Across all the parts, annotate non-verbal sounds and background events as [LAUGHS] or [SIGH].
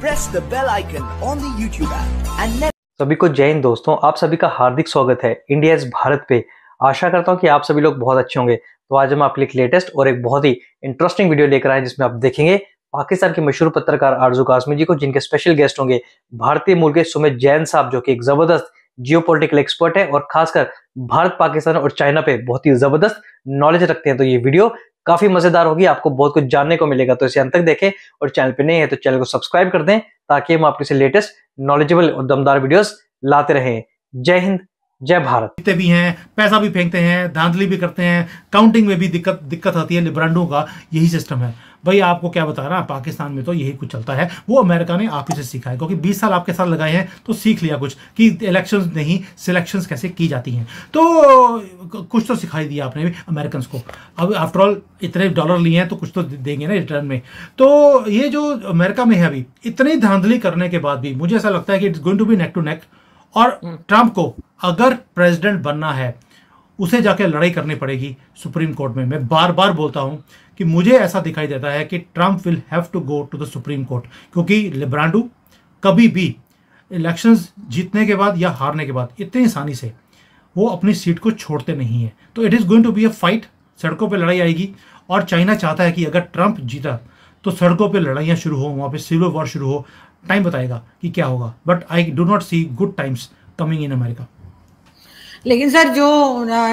press the bell icon on the YouTube सभी को जय हिंद दोस्तों आप सभी का हार्दिक स्वागत है इंडिया भारत पे आशा करता हूँ कि आप सभी लोग बहुत अच्छे होंगे तो आज हम आपके लिए लेटेस्ट और एक बहुत ही इंटरेस्टिंग वीडियो लेकर आए जिसमें आप देखेंगे पाकिस्तान के मशहूर पत्रकार आरजू कासमी जी को जिनके स्पेशल गेस्ट होंगे भारतीय मूल के सुमित जैन साहब जो कि एक जबरदस्त जियो एक्सपर्ट है और खासकर भारत पाकिस्तान और चाइना पे बहुत ही जबरदस्त नॉलेज रखते हैं तो ये वीडियो काफी मजेदार होगी आपको बहुत कुछ जानने को मिलेगा तो इसे अंत तक देखें और चैनल पर नहीं है तो चैनल को सब्सक्राइब कर दें ताकि हम आपके से लेटेस्ट नॉलेजेबल और दमदार वीडियोस लाते रहें जय हिंद जय भारत जीते भी हैं पैसा भी फेंकते हैं धांधली भी करते हैं काउंटिंग में भी दिक्कत दिक्कत आती है लिब्रांडो का यही सिस्टम है भाई आपको क्या बता रहा पाकिस्तान में तो यही कुछ चलता है वो अमेरिका ने आप ही से सीखा है क्योंकि 20 साल आपके साथ लगाए हैं तो सीख लिया कुछ कि इलेक्शंस नहीं सिलेक्शंस कैसे की जाती हैं तो कुछ तो सिखाई दिया आपने भी अमेरिकन को अब आफ्टरऑल इतने डॉलर लिए हैं तो कुछ तो देंगे ना रिटर्न में तो ये जो अमेरिका में है अभी इतनी धांधली करने के बाद भी मुझे ऐसा लगता है कि it's going to be neck to neck और ट्रंप को अगर प्रेसिडेंट बनना है उसे जाके लड़ाई करनी पड़ेगी सुप्रीम कोर्ट में मैं बार बार बोलता हूं कि मुझे ऐसा दिखाई देता है कि Trump will have to go to the supreme court क्योंकि लिब्रांडू कभी भी इलेक्शंस जीतने के बाद या हारने के बाद इतनी आसानी से वो अपनी सीट को छोड़ते नहीं है तो it is going to be a fight सड़कों पर लड़ाई आएगी और चाइना चाहता है कि अगर ट्रंप जीता तो सड़कों पर लड़ाइयाँ शुरू हो वहाँ पर सिविल वॉर शुरू हो टाइम बताएगा कि क्या होगा but I do not see good times coming in America लेकिन सर जो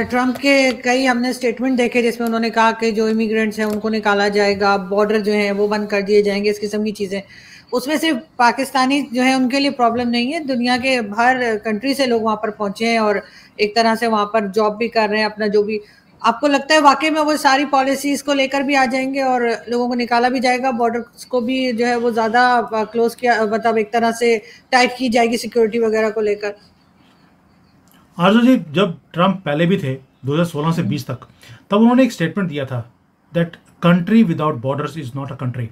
ट्रंप के कई हमने स्टेटमेंट देखे जिसमें उन्होंने कहा कि जो इमिग्रेंट्स हैं उनको निकाला जाएगा बॉर्डर जो है वो बंद कर दिए जाएंगे इस किस्म की चीज़ें उसमें सिर्फ पाकिस्तानी जो है उनके लिए प्रॉब्लम नहीं है दुनिया के हर कंट्री से लोग वहां पर पहुंचे हैं और एक तरह से वहां पर जॉब भी कर रहे हैं अपना जो भी आपको लगता है वाकई में वो सारी पॉलिसीज को लेकर भी आ जाएंगे और लोगों को निकाला भी जाएगा बॉर्डर को भी जो है वो ज़्यादा क्लोज किया मतलब एक तरह से टाइट की जाएगी सिक्योरिटी वगैरह को लेकर आरजू जी जब ट्रंप पहले भी थे 2016 से 20 तक तब उन्होंने एक स्टेटमेंट दिया था that country without borders is not a country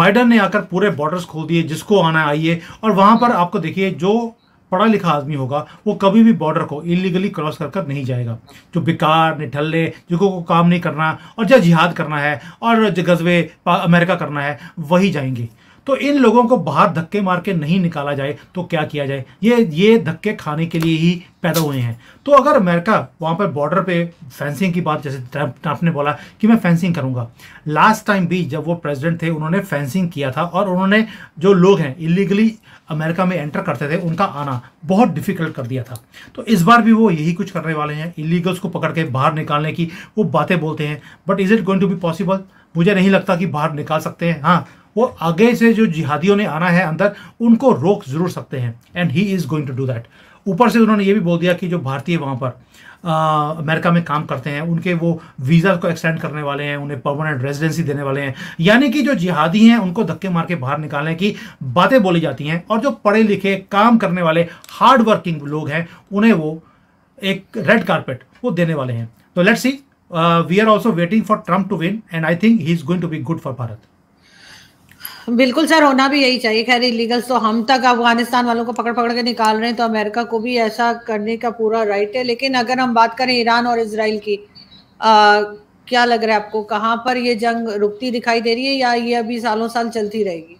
Biden ने आकर पूरे बॉर्डर्स खोल दिए जिसको आना आइए और वहाँ पर आपको देखिए जो पढ़ा लिखा आदमी होगा वो कभी भी बॉर्डर को इलीगली क्रॉस कर कर नहीं जाएगा जो बेकार निठल्ले जिनको को काम नहीं करना और जहाँ जिहाद करना है और जो गजबे अमेरिका करना है वही जाएंगे तो इन लोगों को बाहर धक्के मार के नहीं निकाला जाए तो क्या किया जाए ये ये धक्के खाने के लिए ही पैदा हुए हैं तो अगर अमेरिका वहाँ पर बॉर्डर पे फेंसिंग की बात जैसे ट्रंप ने बोला कि मैं फेंसिंग करूँगा लास्ट टाइम भी जब वो प्रेसिडेंट थे उन्होंने फेंसिंग किया था और उन्होंने जो लोग हैं इलीगली अमेरिका में एंटर करते थे उनका आना बहुत डिफिकल्ट कर दिया था तो इस बार भी वो यही कुछ करने वाले हैं इलीगल्स को पकड़ के बाहर निकालने की वो बातें बोलते हैं but is it going to be possible मुझे नहीं लगता कि बाहर निकाल सकते हैं हाँ वो आगे से जो जिहादियों ने आना है अंदर उनको रोक जरूर सकते हैं and he is going to do that ऊपर से उन्होंने ये भी बोल दिया कि जो भारतीय वहाँ पर आ, अमेरिका में काम करते हैं उनके वो वीज़ा को एक्सटेंड करने वाले हैं उन्हें परमानेंट रेजिडेंसी देने वाले हैं यानी कि जो जिहादी हैं उनको धक्के मार के बाहर निकालने की बातें बोली जाती हैं और जो पढ़े लिखे काम करने वाले हार्ड वर्किंग लोग हैं उन्हें वो एक रेड कारपेट वो देने वाले हैं तो let's see we are also waiting for Trump to win and I think he is going to be good for Bharat बिल्कुल सर होना भी यही चाहिए खैर इलीगल्स तो हम तक अफगानिस्तान वालों को पकड़ पकड़ के निकाल रहे हैं तो अमेरिका को भी ऐसा करने का पूरा राइट है लेकिन अगर हम बात करें ईरान और इसराइल की आ, क्या लग रहा है आपको कहाँ पर ये जंग रुकती दिखाई दे रही है या ये अभी सालों साल चलती रहेगी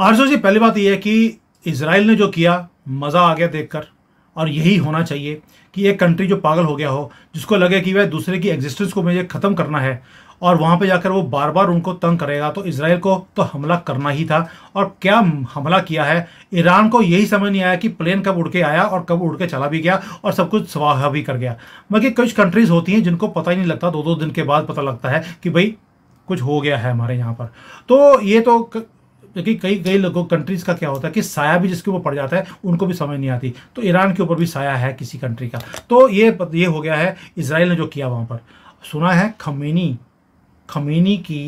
आरजो जी पहली बात यह है कि इसराइल ने जो किया मज़ा आ गया देखकर और यही होना चाहिए कि एक कंट्री जो पागल हो गया हो जिसको लगे कि वह दूसरे की एग्जिस्टेंस को मुझे ख़त्म करना है और वहाँ पे जाकर वो बार बार उनको तंग करेगा तो इसराइल को तो हमला करना ही था और क्या हमला किया है ईरान को यही समझ नहीं आया कि प्लेन कब उड़ के आया और कब उड़ के चला भी गया और सब कुछ स्वाहा भी कर गया बल्कि कुछ कंट्रीज़ होती हैं जिनको पता ही नहीं लगता दो दो दिन के बाद पता लगता है कि भाई कुछ हो गया है हमारे यहाँ पर तो ये तो क्योंकि कई कई लोगों कंट्रीज़ का क्या होता है कि साया भी जिसके ऊपर पड़ जाता है उनको भी समझ नहीं आती तो ईरान के ऊपर भी साया है किसी कंट्री का तो ये ये हो गया है इसराइल ने जो किया वहाँ पर सुना है खमीनी खमीनी की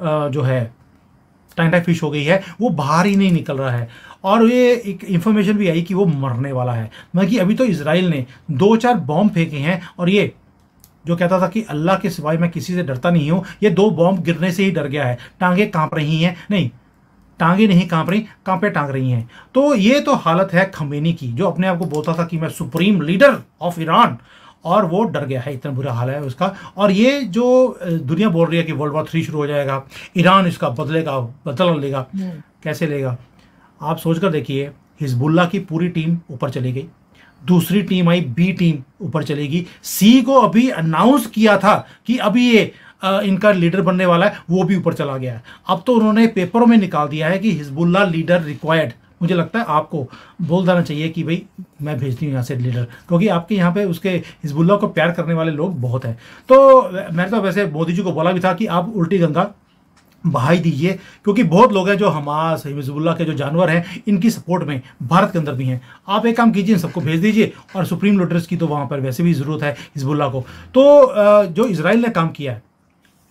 जो है टैंटा फिश हो गई है वो बाहर ही नहीं निकल रहा है और ये एक इन्फॉर्मेशन भी आई कि वो मरने वाला है बल्कि मतलब अभी तो इसराइल ने दो चार बॉम्ब फेंके हैं और ये जो कहता था कि अल्लाह के सिवाय मैं किसी से डरता नहीं हूँ ये दो बॉम्ब गिरने से ही डर गया है टांगे कांप रही हैं नहीं टांगे नहीं कांप रही कांपे टांग रही हैं तो ये तो हालत है खमेनी की जो अपने आप को बोलता था कि मैं सुप्रीम लीडर ऑफ ईरान और वो डर गया है इतना बुरा हाल है उसका और ये जो दुनिया बोल रही है कि वर्ल्ड वॉर थ्री शुरू हो जाएगा ईरान इसका बदलेगा बदल लेगा हम्म। कैसे लेगा आप सोच कर देखिए हिजबुल्ला की पूरी टीम ऊपर चली गई दूसरी टीम आई बी टीम ऊपर चलेगी सी को अभी अनाउंस किया था कि अभी ये आ, इनका लीडर बनने वाला है वो भी ऊपर चला गया है अब तो उन्होंने पेपरों में निकाल दिया है कि हिजबुल्ला लीडर रिक्वायर्ड मुझे लगता है आपको बोल देना चाहिए कि भाई मैं भेजती हूँ यहाँ से लीडर क्योंकि आपके यहाँ पे उसके हिजबुल्ला को प्यार करने वाले लोग बहुत हैं तो मैंने तो वैसे मोदी जी को बोला भी था कि आप उल्टी गंगा बहाई दीजिए क्योंकि बहुत लोग हैं जो हमास हिजबुल्ला के जो जानवर हैं इनकी सपोर्ट में भारत के अंदर भी हैं आप एक काम कीजिए इन सबको भेज दीजिए और सुप्रीम लीडर्स की तो वहाँ पर वैसे भी ज़रूरत है हिजबुल्ला को तो जो इसराइल ने काम किया है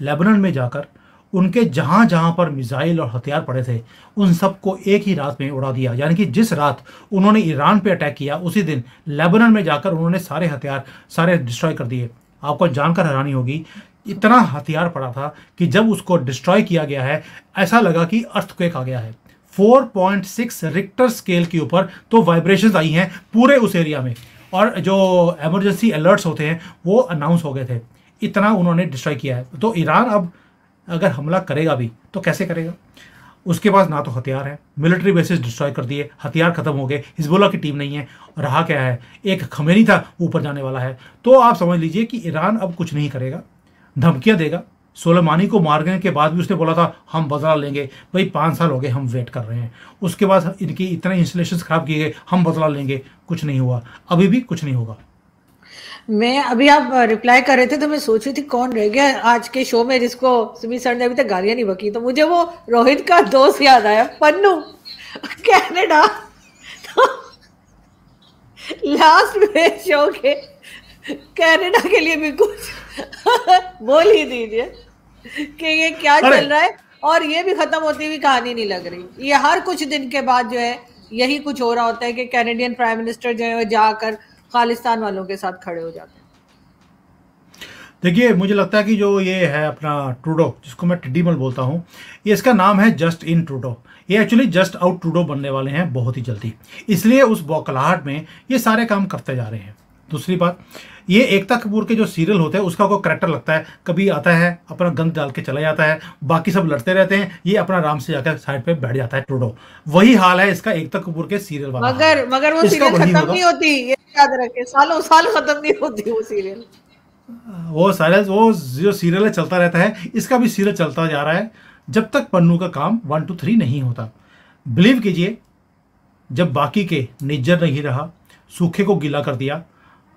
लेबनान में जाकर उनके जहाँ जहाँ पर मिसाइल और हथियार पड़े थे उन सबको एक ही रात में उड़ा दिया यानी कि जिस रात उन्होंने ईरान पे अटैक किया उसी दिन लेबनान में जाकर उन्होंने सारे हथियार सारे डिस्ट्रॉय कर दिए आपको जानकर हैरानी होगी इतना हथियार पड़ा था कि जब उसको डिस्ट्रॉय किया गया है ऐसा लगा कि अर्थक्वेक आ गया है 4.6 रिक्टर स्केल के ऊपर तो वाइब्रेशन आई हैं पूरे उस एरिया में और जो एमरजेंसी अलर्ट्स होते हैं वो अनाउंस हो गए थे इतना उन्होंने डिस्ट्रॉय किया है तो ईरान अब अगर हमला करेगा भी तो कैसे करेगा उसके पास ना तो हथियार है मिलिट्री बेसिस डिस्ट्रॉय कर दिए हथियार खत्म हो गए हिजबोला की टीम नहीं है रहा क्या है एक खमेरी था ऊपर जाने वाला है तो आप समझ लीजिए कि ईरान अब कुछ नहीं करेगा धमकियाँ देगा सोलेमानी को मारने के बाद भी उसने बोला था हम बदला लेंगे भाई पाँच साल हो गए हम वेट कर रहे हैं उसके बाद इनकी इतने इंस्टॉलेशन ख़राब किए गए हम बदला लेंगे कुछ नहीं हुआ अभी भी कुछ नहीं होगा मैं अभी आप रिप्लाई कर रहे थे तो मैं सोच रही थी कौन रह गया आज के शो में जिसको सुमित सर ने अभी तक गालियां नहीं बकी तो मुझे वो रोहित का दोस्त याद आया पन्नू कैनेडा तो लास्ट में शो के कैनेडा के लिए भी कुछ [LAUGHS] बोल ही दीजिए कि ये क्या चल रहा है और ये भी खत्म होती हुई कहानी नहीं लग रही ये हर कुछ दिन के बाद जो है यही कुछ हो रहा होता है कि कैनेडियन प्राइम मिनिस्टर जो है वो जाकर खालिस्तान वालों के साथ खड़े हो जाते हैं देखिए मुझे लगता है कि जो ये है अपना ट्रूडो जिसको मैं मल बोलता हूँ ये इसका नाम है जस्ट इन ट्रूडो ये एक्चुअली जस्ट आउट ट्रूडो बनने वाले हैं बहुत ही जल्दी इसलिए उस बौकलाहट में ये सारे काम करते जा रहे हैं दूसरी बात ये एकता कपूर के जो सीरियल होते हैं उसका कोई करेक्टर लगता है कभी आता है अपना गंद डाल के चला जाता है बाकी सब लड़ते रहते हैं ये अपना आराम से जाकर साइड पे बैठ जाता है टूडो वही हाल है इसका एकता कपूर के सीरियल वाला मगर मगर वो सीरियल खत्म नहीं होती याद रखे सालों साल खत्म नहीं होती वो सीरियल वो सारे वो जो सीरियल चलता रहता है इसका भी सीरियल चलता जा रहा है जब तक पन्नू का काम वन टू थ्री नहीं होता बिलीव कीजिए जब बाकी के निज्जर नहीं रहा सूखे को गीला कर दिया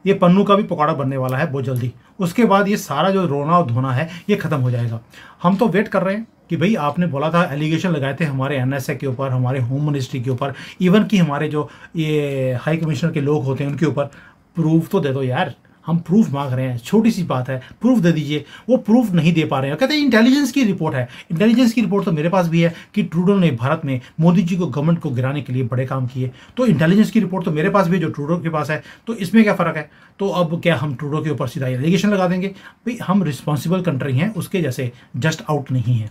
ये पन्नू का भी पकौड़ा बनने वाला है बहुत जल्दी उसके बाद ये सारा जो रोना और धोना है ये ख़त्म हो जाएगा हम तो वेट कर रहे हैं कि भाई आपने बोला था एलिगेशन लगाए थे हमारे एन के ऊपर हमारे होम मिनिस्ट्री के ऊपर इवन कि हमारे जो ये हाई कमिश्नर के लोग होते हैं उनके ऊपर प्रूफ तो दे दो यार हम प्रूफ मांग रहे हैं छोटी सी बात है प्रूफ दे दीजिए वो प्रूफ नहीं दे पा रहे हैं कहते हैं इंटेलिजेंस की रिपोर्ट है इंटेलिजेंस की रिपोर्ट तो मेरे पास भी है कि ट्रूडो ने भारत में मोदी जी को गवर्नमेंट को गिराने के लिए बड़े काम किए तो इंटेलिजेंस की रिपोर्ट तो मेरे पास भी जो ट्रूडो के पास है तो इसमें क्या फ़र्क है तो अब क्या हम ट्रूडो के ऊपर सीधा एलिगेशन लगा देंगे भाई हम रिस्पॉन्सिबल कंट्री हैं उसके जैसे जस्ट आउट नहीं है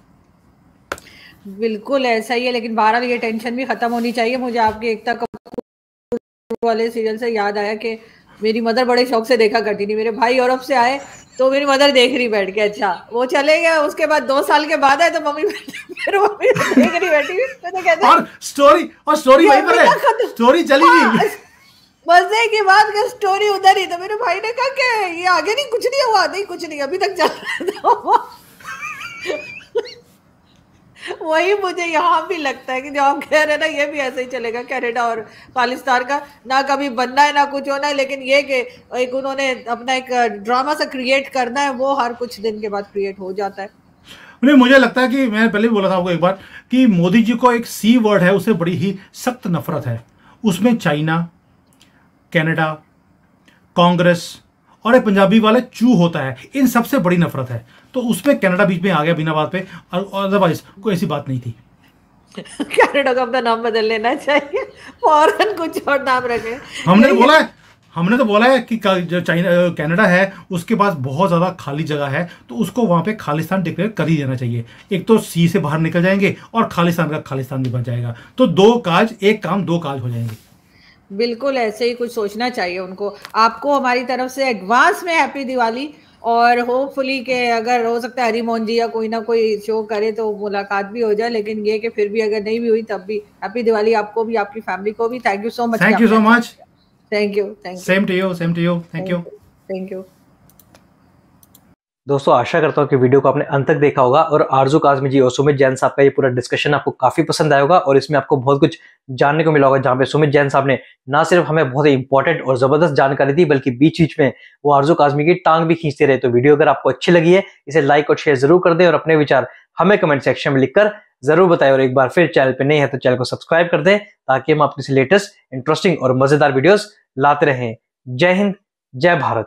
बिल्कुल ऐसा ही है लेकिन बारह ये टेंशन भी खत्म होनी चाहिए मुझे आपके एकता कपूर वाले सीरियल से याद आया कि मेरी मदर बड़े शौक से देखा करती थी मेरे भाई यूरोप से आए तो मेरी मदर देख रही बैठ के अच्छा वो चले गए उसके बाद दो साल के बाद आए तो मम्मी फिर मम्मी तो देख रही बैठी तो कहते और स्टोरी और स्टोरी वहीं पर है स्टोरी चली गई हाँ, मजे की बात का स्टोरी उधर ही तो मेरे भाई ने कहा कि ये आगे नहीं कुछ नहीं हुआ नहीं कुछ नहीं अभी तक चल रहा था वही मुझे यहाँ भी लगता है कि जो आप कह रहे हैं ना ये भी ऐसे ही चलेगा कैनेडा और पाकिस्तान का ना कभी बनना है ना कुछ होना है लेकिन ये कि एक उन्होंने अपना एक ड्रामा सा क्रिएट करना है वो हर कुछ दिन के बाद क्रिएट हो जाता है नहीं मुझे लगता है कि मैंने पहले भी बोला था आपको एक बार कि मोदी जी को एक सी वर्ड है उसे बड़ी ही सख्त नफरत है उसमें चाइना कैनेडा कांग्रेस और एक पंजाबी वाला चू होता है इन सबसे बड़ी नफरत है तो उसमें कनाडा बीच में आ गया बिना बात पे और अदरवाइज कोई ऐसी बात नहीं थी कनाडा का अपना नाम बदल लेना चाहिए फॉरन कुछ और नाम रखे हमने तो बोला है हमने तो बोला है कि जो चाइना कनाडा है उसके पास बहुत ज़्यादा खाली जगह है तो उसको वहाँ पे खालिस्तान डिक्लेयर कर ही देना चाहिए एक तो सी से बाहर निकल जाएंगे और खालिस्तान का खालिस्तान भी बन जाएगा तो दो काज एक काम दो काज हो जाएंगे बिल्कुल ऐसे ही कुछ सोचना चाहिए उनको आपको हमारी तरफ से एडवांस में हैप्पी दिवाली और होपफुली के अगर हो सकता है हरिमोहन जी या कोई ना कोई शो करे तो मुलाकात भी हो जाए लेकिन ये कि फिर भी अगर नहीं भी हुई तब भी हैप्पी दिवाली आपको भी आपकी फैमिली को भी thank you so much thank you so much thank you thank same to you same to you thank you thank you दोस्तों आशा करता हूँ कि वीडियो को आपने अंत तक देखा होगा और आरजू काजमी जी और सुमित जैन साहब का ये पूरा डिस्कशन आपको काफी पसंद आया होगा और इसमें आपको बहुत कुछ जानने को मिला होगा जहाँ पे सुमित जैन साहब ने ना सिर्फ हमें बहुत ही इंपॉर्टेंट और जबरदस्त जानकारी दी बल्कि बीच बीच में वो आरजू काजमी की टांग भी खींचते रहे तो वीडियो अगर आपको अच्छी लगी है इसे लाइक और शेयर जरूर कर दें और अपने विचार हमें कमेंट सेक्शन में लिखकर जरूर बताए और एक बार फिर चैनल पर नहीं है तो चैनल को सब्सक्राइब कर दें ताकि हम आपके लेटेस्ट इंटरेस्टिंग और मजेदार वीडियोज लाते रहें जय हिंद जय भारत